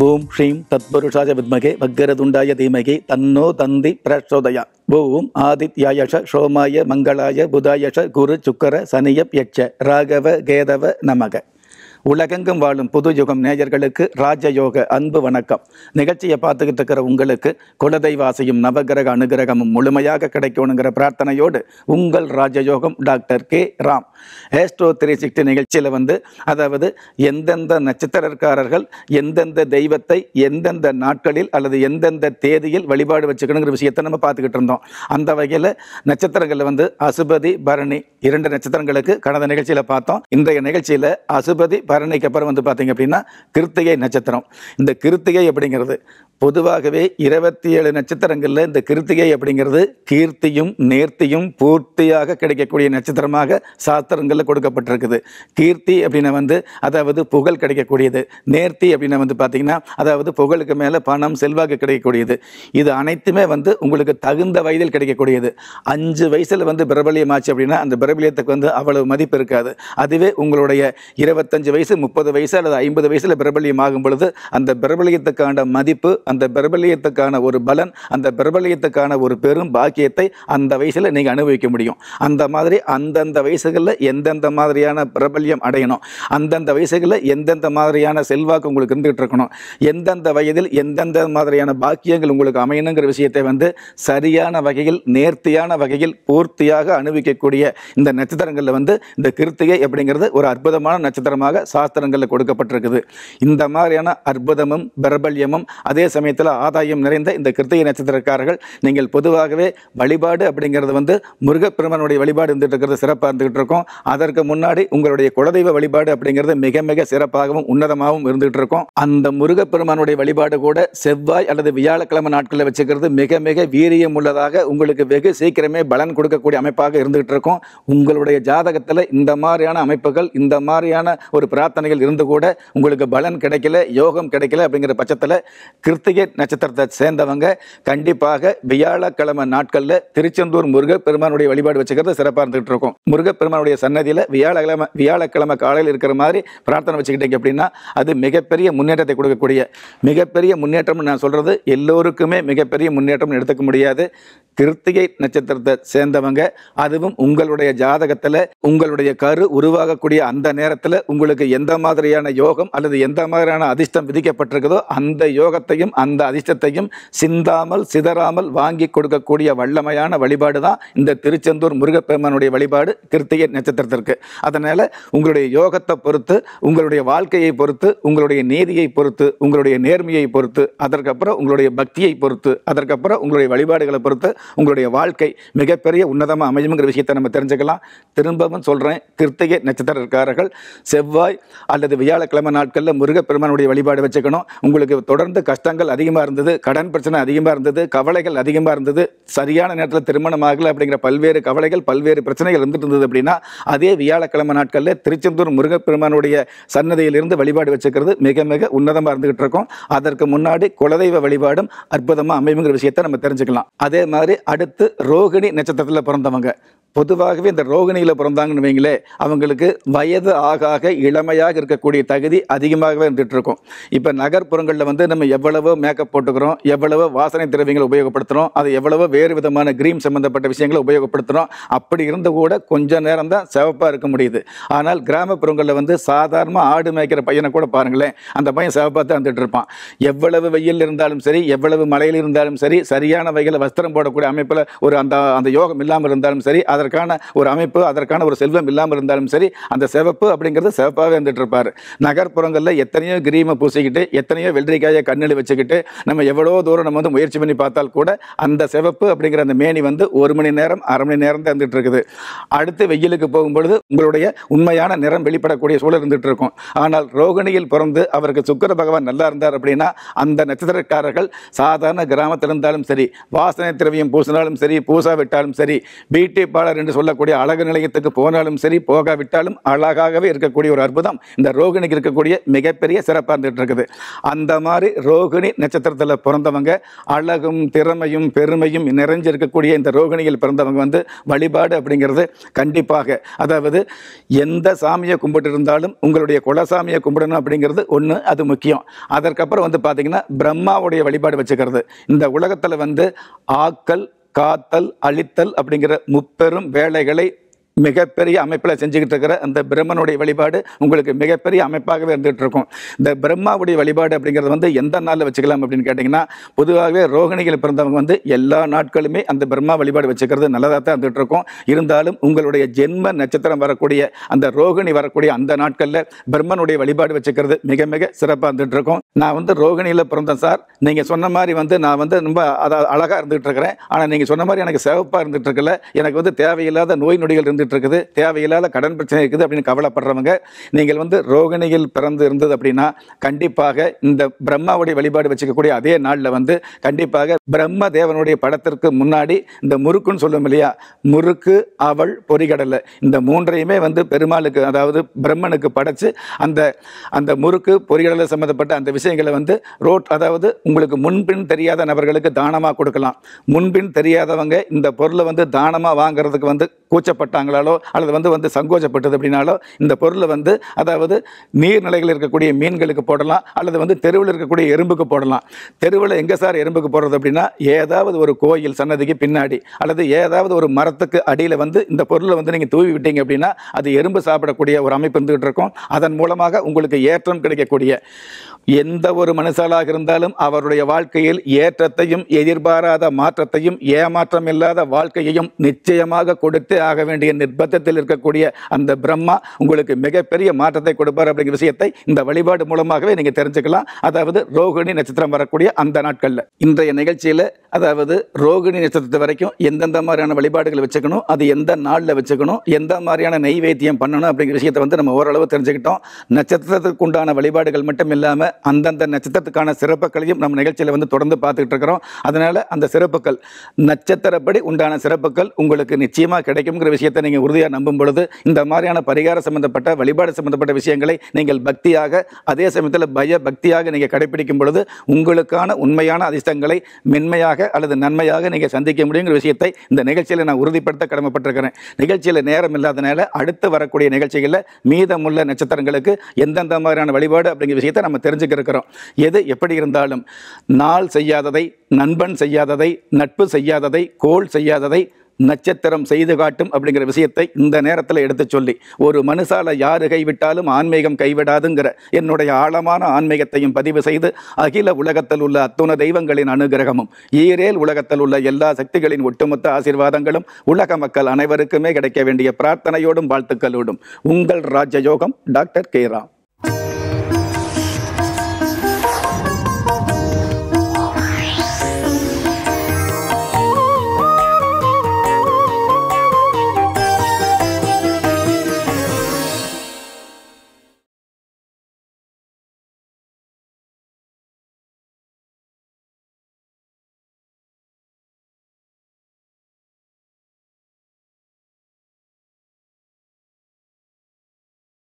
boom ஷீம் தத்புருஷாய வித்மகே வக்கரதுண்டாய தீமகே தன்னோ தந்தி பிரச்சோதயா பூம் ஆதித்யாயஷ சோமாய மங்களாய புதாயஷ குரு சுக்கர சனியப் யட்ச ராகவ கேதவ நமக உலகெங்கும் வாழும் புது யுகம் நேயர்களுக்கு ராஜயோக அன்பு வணக்கம் நிகழ்ச்சியை பார்த்துக்கிட்டு இருக்கிற உங்களுக்கு குலதெய்வாசையும் நவகிரக அனுகிரகமும் முழுமையாக கிடைக்கணுங்கிற பிரார்த்தனையோடு உங்கள் ராஜயோகம் doctor K Ram astro three sixty நிகழ்ச்சியில் வந்து அதாவது எந்தெந்த நட்சத்திரக்காரர்கள் எந்தெந்த தெய்வத்தை எந்தெந்த நாட்களில் அல்லது எந்தெந்த தேதியில் வழிபாடு வச்சுக்கணுங்கிற விஷயத்தை நம்ம பார்த்துக்கிட்டு இருந்தோம் அந்த வகையில் நட்சத்திரங்களில் வந்து அசுபதி பரணி இரண்டு நட்சத்திரங்களுக்கு கடந்த நிகழ்ச்சியில் பார்த்தோம் இன்றைய நிகழ்ச்சியில் அசுபதி பரணிக்கு அப்புறம் வந்து பார்த்தீங்க அப்படின்னா கிருத்திகை நட்சத்திரம் இந்த கிருத்திகை அப்படிங்கிறது பொதுவாகவே இருபத்தி ஏழு நட்சத்திரங்களில் இந்த கிருத்திகை அப்படிங்கிறது கீர்த்தியும் நேர்த்தியும் பூர்த்தியாக கிடைக்கக்கூடிய நட்சத்திரமாக சாஸ்திரங்களில் கொடுக்கப்பட்டிருக்குது கீர்த்தி அப்படின்னா வந்து அதாவது புகழ் கிடைக்கக்கூடியது நேர்த்தி அப்படின்னா வந்து பார்த்திங்கன்னா அதாவது புகழுக்கு மேலே பணம் செல்வாக்கு கிடைக்கக்கூடியது இது அனைத்துமே வந்து உங்களுக்கு தகுந்த வயதில் கிடைக்கக்கூடியது அஞ்சு வயசில் வந்து பிரபலியம் ஆச்சு அப்படின்னா அந்த பிரபலியத்துக்கு வந்து அவ்வளவு மதிப்பு இருக்காது அதுவே உங்களுடைய இருபத்தஞ்சு வயசு முப்பது வயசு அல்லது ஐம்பது வயசில் பிரபலியம் ஆகும் பொழுது அந்த பிரபலியத்துக்கான மதிப்பு அந்த பிரபலியத்துக்கான ஒரு பலன் அந்த பிரபலியத்துக்கான ஒரு பெரும் பாக்கியத்தை அந்த வயசில் நீங்கள் அனுபவிக்க முடியும் அந்த மாதிரி அந்தந்த வயசுகளில் எந்தெந்த மாதிரியான பிரபல்யம் அடையணும் அந்தந்த வயசுகளில் எந்தெந்த மாதிரியான செல்வாக்கு உங்களுக்கு இருந்துகிட்டு இருக்கணும் எந்தெந்த வயதில் எந்தெந்த மாதிரியான பாக்கியங்கள் உங்களுக்கு அமையணுங்கிற விஷயத்தை வந்து சரியான வகையில் நேர்த்தியான வகையில் பூர்த்தியாக அனுபவிக்கக்கூடிய இந்த நட்சத்திரங்களில் வந்து இந்த கிருத்திகை அப்படிங்கிறது ஒரு அற்புதமான நட்சத்திரமாக சாஸ்திரங்களில் கொடுக்கப்பட்டிருக்குது இந்த மாதிரியான அற்புதமும் பிரபல்யமும் அதே சமயத்தில் ஆதாயம் நிறைந்த இந்த கிருத்திகை நட்சத்திரக்காரர்கள் நீங்கள் பொதுவாகவே வழிபாடு அப்படிங்கிறது வந்து முருகப்பெருமானுடைய வழிபாடு இருந்துகிட்டு இருக்கிறது சிறப்பாக இருந்துகிட்டு இருக்கும் அதற்கு முன்னாடி உங்களுடைய குலதெய்வ வழிபாடு அப்படிங்கிறது மிக மிக சிறப்பாகவும் உன்னதமாகவும் இருந்துகிட்டு இருக்கும் அந்த முருகப்பெருமானுடைய வழிபாடு கூட செவ்வாய் அல்லது வியாழக்கிழமை நாட்களில் வச்சுக்கிறது மிக மிக வீரியம் உள்ளதாக உங்களுக்கு வெகு சீக்கிரமே பலன் கொடுக்கக்கூடிய அமைப்பாக இருந்துகிட்டு இருக்கும் உங்களுடைய ஜாதகத்தில் இந்த மாதிரியான அமைப்புகள் இந்த மாதிரியான ஒரு பிரார்த்தனைகள் இருந்து கூட உங்களுக்கு பலன் கிடைக்கல யோகம் கிடைக்கல அப்படிங்கிற பட்சத்தில் கிருத்த கிருத்திகை நட்சத்திரத்தை சேர்ந்தவங்க கண்டிப்பாக வியாழக்கிழமை நாட்களில் திருச்செந்தூர் முருகப்பெருமானுடைய வழிபாடு வச்சுக்கிறது சிறப்பாக இருந்துகிட்டு இருக்கும் முருகப்பெருமானுடைய சன்னதியில் வியாழக்கிழமை வியாழக்கிழமை காலையில் இருக்கிற மாதிரி பிரார்த்தனை வச்சுக்கிட்டீங்க அப்படின்னா அது மிகப்பெரிய முன்னேற்றத்தை கொடுக்கக்கூடிய மிகப்பெரிய முன்னேற்றம்னு நான் சொல்கிறது எல்லோருக்குமே மிகப்பெரிய முன்னேற்றம்னு எடுத்துக்க முடியாது கிருத்திகை நட்சத்திரத்தை சேர்ந்தவங்க அதுவும் உங்களுடைய ஜாதகத்தில் உங்களுடைய கரு உருவாகக்கூடிய அந்த நேரத்தில் உங்களுக்கு எந்த மாதிரியான யோகம் அல்லது எந்த மாதிரியான அதிர்ஷ்டம் விதிக்கப்பட்டிருக்குதோ அந்த யோகத்தையும் அந்த அதிர்ஷ்டத்தையும் சிந்தாமல் சிதறாமல் வாங்கி கொடுக்கக்கூடிய வல்லமையான வழிபாடு தான் இந்த திருச்செந்தூர் முருகப்பெருமானுடைய வழிபாடு கிருத்திகை நட்சத்திரத்திற்கு அதனால் உங்களுடைய யோகத்தை பொறுத்து உங்களுடைய வாழ்க்கையை பொறுத்து உங்களுடைய நீதியை பொறுத்து உங்களுடைய நேர்மையை பொறுத்து அதற்கப்புறம் உங்களுடைய பக்தியை பொறுத்து அதற்கப்புறம் உங்களுடைய வழிபாடுகளை பொறுத்து உங்களுடைய வாழ்க்கை மிகப்பெரிய உன்னதமாக அமையுங்கிற விஷயத்தை நம்ம தெரிஞ்சுக்கலாம் திரும்பவும் சொல்கிறேன் கிருத்திகை நட்சத்திரக்காரர்கள் செவ்வாய் அல்லது வியாழக்கிழமை நாட்களில் முருகப்பெருமானுடைய வழிபாடு வச்சுக்கணும் உங்களுக்கு தொடர்ந்து கஷ்டங்கள் செலவுகள் அதிகமாக இருந்தது கடன் பிரச்சனை அதிகமாக இருந்தது கவலைகள் அதிகமாக இருந்தது சரியான நேரத்தில் திருமணம் ஆகலை அப்படிங்கிற பல்வேறு கவலைகள் பல்வேறு பிரச்சனைகள் இருந்துட்டு இருந்தது அப்படின்னா அதே வியாழக்கிழமை நாட்களில் திருச்செந்தூர் முருகப்பெருமானுடைய சன்னதியிலிருந்து வழிபாடு வச்சுக்கிறது மிக மிக உன்னதமாக இருந்துகிட்டு இருக்கும் அதற்கு முன்னாடி குலதெய்வ வழிபாடும் அற்புதமாக அமையுங்கிற விஷயத்தை நம்ம தெரிஞ்சுக்கலாம் அதே மாதிரி அடுத்து ரோகிணி நட்சத்திரத்தில் பிறந்தவங்க பொதுவாகவே இந்த ரோகிணியில் பிறந்தாங்கன்னு வைங்களே அவங்களுக்கு வயது ஆக ஆக இளமையாக இருக்கக்கூடிய தகுதி அதிகமாகவே இருந்துகிட்டு இருக்கும் இப்போ நகர்ப்புறங்களில் வந்து நம்ம எவ்வளவு மேக்கப் போட்டுக்கிறோம் எவ்வளவு வாசனை திரவியங்களை உபயோகப்படுத்துகிறோம் அது எவ்வளவோ வேறு விதமான க்ரீம் சம்மந்தப்பட்ட விஷயங்களை உபயோகப்படுத்துகிறோம் அப்படி இருந்து கூட கொஞ்ச நேரம் தான் சிவப்பாக இருக்க முடியுது ஆனால் கிராமப்புறங்களில் வந்து சாதாரணமாக ஆடு மேய்க்கிற பையனை கூட பாருங்களேன் அந்த பையன் சிவப்பாக தான் இருந்துகிட்டு இருப்பான் எவ்வளவு வெயில் இருந்தாலும் சரி எவ்வளவு மழையில் இருந்தாலும் சரி சரியான வகையில் வஸ்திரம் போடக்கூடிய அமைப்பில் ஒரு அந்த அந்த யோகம் இல்லாமல் இருந்தாலும் சரி அதை அதற்கான ஒரு அமைப்பு அதற்கான ஒரு செல்வம் இல்லாமல் இருந்தாலும் சரி அந்த சிவப்பு அப்படிங்கிறது சிவப்பாகவே வந்துட்டு இருப்பார் நகர்ப்புறங்களில் எத்தனையோ கிரீமை பூசிக்கிட்டு எத்தனையோ வெள்ளரிக்காயை கண்ணில் வச்சுக்கிட்டு நம்ம எவ்வளோ தூரம் நம்ம வந்து முயற்சி பண்ணி பார்த்தால் கூட அந்த சிவப்பு அப்படிங்கிற அந்த மேனி வந்து ஒரு மணி நேரம் அரை மணி நேரம் தான் இருக்குது அடுத்து வெயிலுக்கு போகும்பொழுது உங்களுடைய உண்மையான நிறம் வெளிப்படக்கூடிய சூழல் இருந்துட்டு இருக்கும் ஆனால் ரோகிணியில் பிறந்து அவருக்கு சுக்கர பகவான் நல்லா இருந்தார் அப்படின்னா அந்த நட்சத்திரக்காரர்கள் சாதாரண கிராமத்தில் இருந்தாலும் சரி வாசனை திரவியம் பூசினாலும் சரி பூசா விட்டாலும் சரி பியூட்டி பார்லர் அழகார் என்று சொல்லக்கூடிய அழகு நிலையத்துக்கு போனாலும் சரி போகாவிட்டாலும் அழகாகவே இருக்கக்கூடிய ஒரு அற்புதம் இந்த ரோகிணிக்கு இருக்கக்கூடிய மிகப்பெரிய சிறப்பாக இருந்துகிட்டு இருக்குது அந்த மாதிரி ரோகிணி நட்சத்திரத்தில் பிறந்தவங்க அழகும் திறமையும் பெருமையும் நிறைஞ்சிருக்கக்கூடிய இந்த ரோகிணியில் பிறந்தவங்க வந்து வழிபாடு அப்படிங்கிறது கண்டிப்பாக அதாவது எந்த சாமியை கும்பிட்டு இருந்தாலும் உங்களுடைய குலசாமியை கும்பிடணும் அப்படிங்கிறது ஒன்று அது முக்கியம் அதற்கப்புறம் வந்து பார்த்திங்கன்னா பிரம்மாவுடைய வழிபாடு வச்சுக்கிறது இந்த உலகத்தில் வந்து ஆக்கள் காத்தல் அழித்தல் அப்படிங்கிற முப்பெரும் வேலைகளை மிகப்பெரிய அமைப்பில் செஞ்சுக்கிட்டு இருக்கிற அந்த பிரம்மனுடைய வழிபாடு உங்களுக்கு மிகப்பெரிய அமைப்பாகவே இருந்துகிட்டு இருக்கும் இந்த பிரம்மாவுடைய வழிபாடு அப்படிங்கிறது வந்து எந்த நாளில் வச்சுக்கலாம் அப்படின்னு கேட்டிங்கன்னா பொதுவாகவே ரோகிணிகள் பிறந்தவங்க வந்து எல்லா நாட்களுமே அந்த பிரம்மா வழிபாடு வச்சுக்கிறது நல்லதாக தான் இருந்துகிட்டு இருக்கும் இருந்தாலும் உங்களுடைய ஜென்ம நட்சத்திரம் வரக்கூடிய அந்த ரோகிணி வரக்கூடிய அந்த நாட்களில் பிரம்மனுடைய வழிபாடு வச்சுக்கிறது மிக மிக சிறப்பாக இருந்துகிட்டு இருக்கும் நான் வந்து ரோகிணியில் பிறந்தேன் சார் நீங்கள் சொன்ன மாதிரி வந்து நான் வந்து ரொம்ப அதாவது அழகாக இருந்துகிட்டு இருக்கிறேன் ஆனால் நீங்கள் சொன்ன மாதிரி எனக்கு சிவப்பாக இருந்துகிட்டு இருக்கல எனக்கு வந்து தேவையில்லாத நோய் நொடிகள் இருந்துகிட்டு இருக்குது தேவையில்லாத கடன் பிரச்சனை இருக்குது அப்படின்னு கவலைப்படுறவங்க நீங்கள் வந்து ரோகிணியில் பிறந்து இருந்தது அப்படின்னா கண்டிப்பாக இந்த பிரம்மாவுடைய வழிபாடு வச்சுக்கக்கூடிய அதே நாளில் வந்து கண்டிப்பாக பிரம்ம தேவனுடைய படத்திற்கு முன்னாடி இந்த முறுக்குன்னு சொல்லுவோம் இல்லையா முறுக்கு அவள் பொறிகடலை இந்த மூன்றையுமே வந்து பெருமாளுக்கு அதாவது பிரம்மனுக்கு படைச்சு அந்த அந்த முறுக்கு பொறிகடலை சம்மந்தப்பட்ட அந்த விஷயம் விஷயங்களை வந்து ரோட் அதாவது உங்களுக்கு முன்பின் தெரியாத நபர்களுக்கு தானமாக கொடுக்கலாம் முன்பின் தெரியாதவங்க இந்த பொருளை வந்து தானமாக வாங்குறதுக்கு வந்து கூச்சப்பட்டாங்களாலோ அல்லது வந்து வந்து சங்கோச்சப்பட்டது அப்படின்னாலோ இந்த பொருளை வந்து அதாவது நீர்நிலைகள் இருக்கக்கூடிய மீன்களுக்கு போடலாம் அல்லது வந்து தெருவில் இருக்கக்கூடிய எறும்புக்கு போடலாம் தெருவில் எங்கே சார் எறும்புக்கு போடுறது அப்படின்னா ஏதாவது ஒரு கோயில் சன்னதிக்கு பின்னாடி அல்லது ஏதாவது ஒரு மரத்துக்கு அடியில் வந்து இந்த பொருளை வந்து நீங்கள் தூவி விட்டீங்க அப்படின்னா அது எறும்பு சாப்பிடக்கூடிய ஒரு அமைப்பு இருந்துகிட்டு இருக்கும் அதன் மூலமாக உங்களுக்கு ஏற்றம் கிடைக்கக்கூடிய எந்த ஒரு மனுஷாலாக இருந்தாலும் அவருடைய வாழ்க்கையில் ஏற்றத்தையும் எதிர்பாராத மாற்றத்தையும் ஏமாற்றம் இல்லாத வாழ்க்கையையும் நிச்சயமாக கொடுத்து ஆக வேண்டிய நிர்பந்தத்தில் இருக்கக்கூடிய அந்த பிரம்மா உங்களுக்கு மிகப்பெரிய மாற்றத்தை கொடுப்பார் அப்படிங்கிற விஷயத்தை இந்த வழிபாடு மூலமாகவே நீங்கள் தெரிஞ்சுக்கலாம் அதாவது ரோகிணி நட்சத்திரம் வரக்கூடிய அந்த நாட்களில் இன்றைய நிகழ்ச்சியில் அதாவது ரோகிணி நட்சத்திரத்து வரைக்கும் எந்தெந்த மாதிரியான வழிபாடுகள் வச்சுக்கணும் அது எந்த நாளில் வச்சுக்கணும் எந்த மாதிரியான நெய்வேத்தியம் பண்ணணும் அப்படிங்கிற விஷயத்தை வந்து நம்ம ஓரளவு தெரிஞ்சுக்கிட்டோம் நட்சத்திரத்துக்கு உண்டான வழிபாடுகள் மட்டும் இல்லாமல் அந்தந்த நட்சத்திரத்துக்கான சிறப்புகளையும் நம்ம நிகழ்ச்சியில் வந்து தொடர்ந்து பார்த்துக்கிட்டு இருக்கிறோம் அதனால் அந்த சிறப்புகள் நட்சத்திரப்படி உண்டான சிறப்புகள் உங்களுக்கு நிச்சயமாக கிடைக்கும்ங்கிற விஷயத்தை நீங்கள் உறுதியாக நம்பும் பொழுது இந்த மாதிரியான பரிகார சம்பந்தப்பட்ட வழிபாடு சம்பந்தப்பட்ட விஷயங்களை நீங்கள் பக்தியாக அதே சமயத்தில் பய பக்தியாக நீங்கள் கடைபிடிக்கும் பொழுது உங்களுக்கான உண்மையான அதிர்ஷ்டங்களை மென்மையாக அல்லது நன்மையாக நீங்கள் சந்திக்க முடியுங்கிற விஷயத்தை இந்த நிகழ்ச்சியில் நான் உறுதிப்படுத்த கடமைப்பட்டிருக்கிறேன் நிகழ்ச்சியில் நேரம் இல்லாதனால அடுத்து வரக்கூடிய நிகழ்ச்சிகளில் மீதமுள்ள நட்சத்திரங்களுக்கு எந்தெந்த மாதிரியான வழிபாடு அப்படிங்கிற விஷயத்தை நம்ம தெரிஞ்சு தெரிஞ்சுக்க இருக்கிறோம் எது எப்படி இருந்தாலும் நாள் செய்யாததை நண்பன் செய்யாததை நட்பு செய்யாததை கோல் செய்யாததை நட்சத்திரம் செய்து காட்டும் அப்படிங்கிற விஷயத்தை இந்த நேரத்தில் எடுத்து சொல்லி ஒரு மனுஷால யாரு கைவிட்டாலும் ஆன்மீகம் கைவிடாதுங்கிற என்னுடைய ஆழமான ஆன்மீகத்தையும் பதிவு செய்து அகில உலகத்தில் உள்ள அத்துண தெய்வங்களின் அனுகிரகமும் ஈரேல் உலகத்தில் உள்ள எல்லா சக்திகளின் ஒட்டுமொத்த ஆசீர்வாதங்களும் உலக மக்கள் அனைவருக்குமே கிடைக்க வேண்டிய பிரார்த்தனையோடும் வாழ்த்துக்களோடும் உங்கள் ராஜயோகம் டாக்டர் கே ராம்